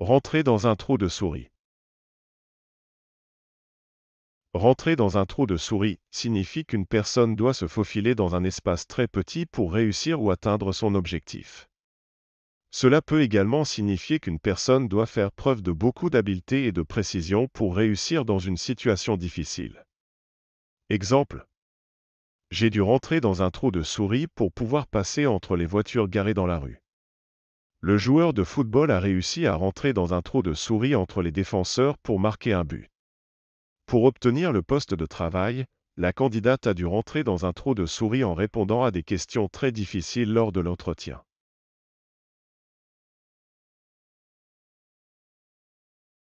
Rentrer dans un trou de souris. Rentrer dans un trou de souris signifie qu'une personne doit se faufiler dans un espace très petit pour réussir ou atteindre son objectif. Cela peut également signifier qu'une personne doit faire preuve de beaucoup d'habileté et de précision pour réussir dans une situation difficile. Exemple. J'ai dû rentrer dans un trou de souris pour pouvoir passer entre les voitures garées dans la rue. Le joueur de football a réussi à rentrer dans un trou de souris entre les défenseurs pour marquer un but. Pour obtenir le poste de travail, la candidate a dû rentrer dans un trou de souris en répondant à des questions très difficiles lors de l'entretien.